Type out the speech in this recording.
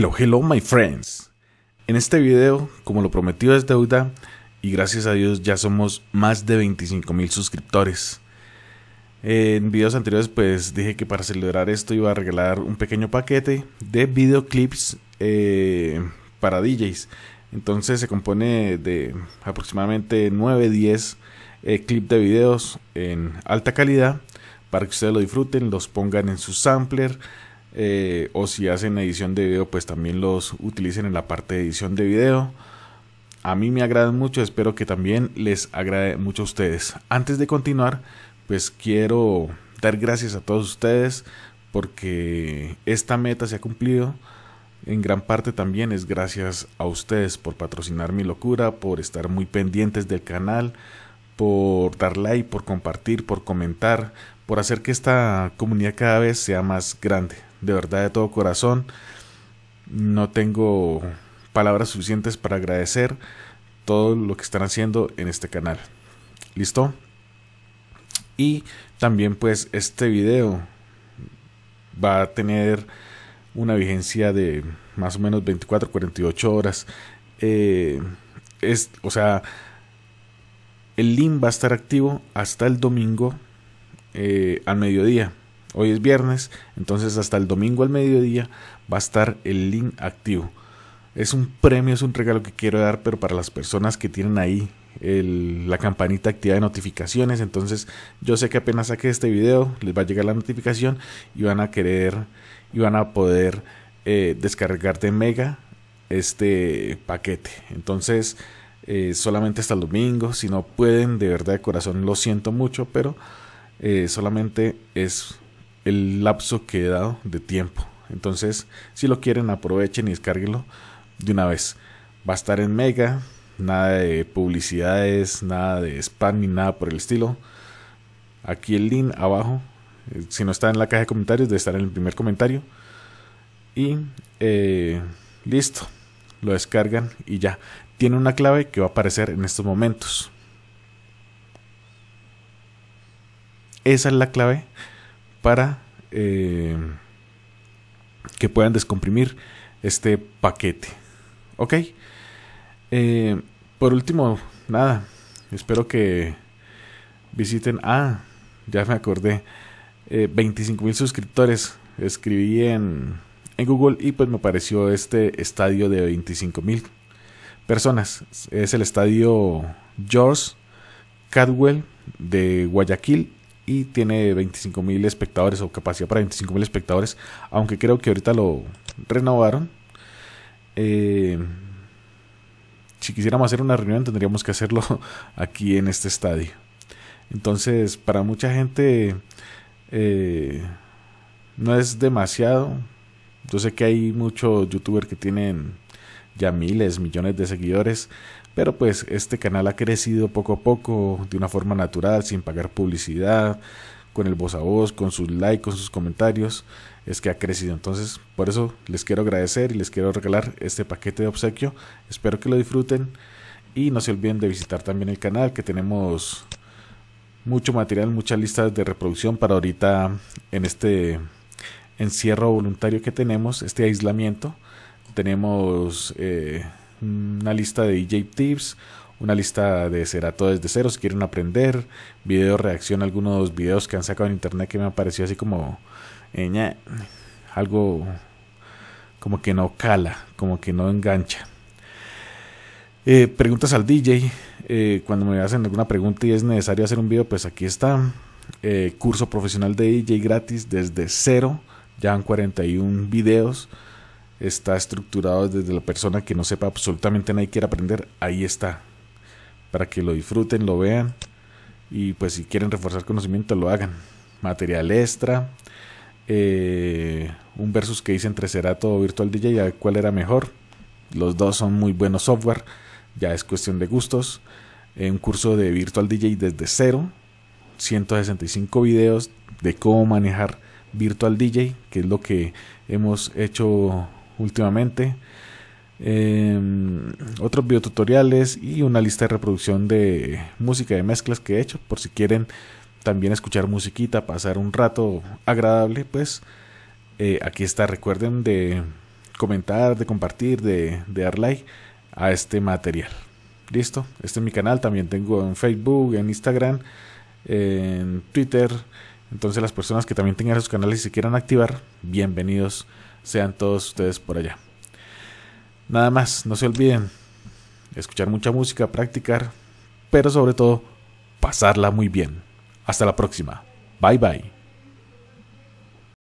Hello, hello my friends. En este video, como lo prometió, es deuda, y gracias a Dios ya somos más de 25 mil suscriptores. Eh, en videos anteriores pues dije que para celebrar esto iba a regalar un pequeño paquete de videoclips eh, para DJs. Entonces se compone de aproximadamente 9-10 eh, clips de videos en alta calidad para que ustedes lo disfruten, los pongan en su sampler eh, o si hacen edición de video pues también los utilicen en la parte de edición de video a mí me agrada mucho espero que también les agrade mucho a ustedes antes de continuar pues quiero dar gracias a todos ustedes porque esta meta se ha cumplido en gran parte también es gracias a ustedes por patrocinar mi locura por estar muy pendientes del canal por dar like por compartir por comentar por hacer que esta comunidad cada vez sea más grande de verdad de todo corazón. No tengo palabras suficientes para agradecer todo lo que están haciendo en este canal. ¿Listo? Y también pues este video va a tener una vigencia de más o menos 24, 48 horas. Eh, es, o sea, el link va a estar activo hasta el domingo eh, al mediodía. Hoy es viernes, entonces hasta el domingo al mediodía va a estar el link activo. Es un premio, es un regalo que quiero dar, pero para las personas que tienen ahí la campanita activa de notificaciones. Entonces yo sé que apenas saque este video les va a llegar la notificación y van a querer y van a poder eh, descargar de Mega este paquete. Entonces eh, solamente hasta el domingo. Si no pueden, de verdad de corazón lo siento mucho, pero eh, solamente es el lapso que he dado de tiempo. Entonces, si lo quieren, aprovechen y descarguenlo de una vez. Va a estar en Mega, nada de publicidades, nada de spam ni nada por el estilo. Aquí el link abajo. Eh, si no está en la caja de comentarios, debe estar en el primer comentario. Y eh, listo. Lo descargan y ya. Tiene una clave que va a aparecer en estos momentos. Esa es la clave para eh, que puedan descomprimir este paquete. Ok. Eh, por último, nada. Espero que visiten. Ah, ya me acordé. Eh, 25 mil suscriptores. Escribí en, en Google y pues me apareció este estadio de 25 mil personas. Es el estadio George Cadwell de Guayaquil, y tiene mil espectadores o capacidad para mil espectadores, aunque creo que ahorita lo renovaron. Eh, si quisiéramos hacer una reunión tendríamos que hacerlo aquí en este estadio. Entonces, para mucha gente eh, no es demasiado. Yo sé que hay muchos youtubers que tienen ya miles, millones de seguidores, pero pues este canal ha crecido poco a poco, de una forma natural, sin pagar publicidad, con el voz a voz, con sus likes, con sus comentarios, es que ha crecido. Entonces, por eso les quiero agradecer y les quiero regalar este paquete de obsequio. Espero que lo disfruten y no se olviden de visitar también el canal que tenemos mucho material, muchas listas de reproducción para ahorita en este encierro voluntario que tenemos, este aislamiento. Tenemos... Eh, Mm, una lista de DJ tips, una lista de todo desde cero si quieren aprender, video reacción a algunos videos que han sacado en internet que me ha parecido así como eh, algo como que no cala, como que no engancha. Eh, preguntas al DJ, eh, cuando me hacen alguna pregunta y es necesario hacer un video, pues aquí está. curso profesional de DJ gratis desde cero, ya han 41 videos está estructurado desde la persona que no sepa absolutamente nada y quiere aprender, ahí está. Para que lo disfruten, lo vean y pues si quieren reforzar conocimiento, lo hagan. Material extra, eh, un versus que hice entre Serato todo Virtual DJ, cuál era mejor. Los dos son muy buenos software, ya es cuestión de gustos. un curso de Virtual DJ desde cero, 165 videos de cómo manejar Virtual DJ, que es lo que hemos hecho últimamente. Eh, otros videotutoriales y una lista de reproducción de música de mezclas que he hecho por si quieren también escuchar musiquita, pasar un rato agradable, pues eh, aquí está. Recuerden de comentar, de compartir, de, de, dar like a este material. Listo, este es mi canal, también tengo en Facebook, en Instagram, en Twitter. Entonces las personas que también tengan sus canales y se quieran activar, bienvenidos sean todos ustedes por allá. Nada más, no se olviden escuchar mucha música, practicar, pero sobre todo pasarla muy bien. Hasta la próxima. Bye bye.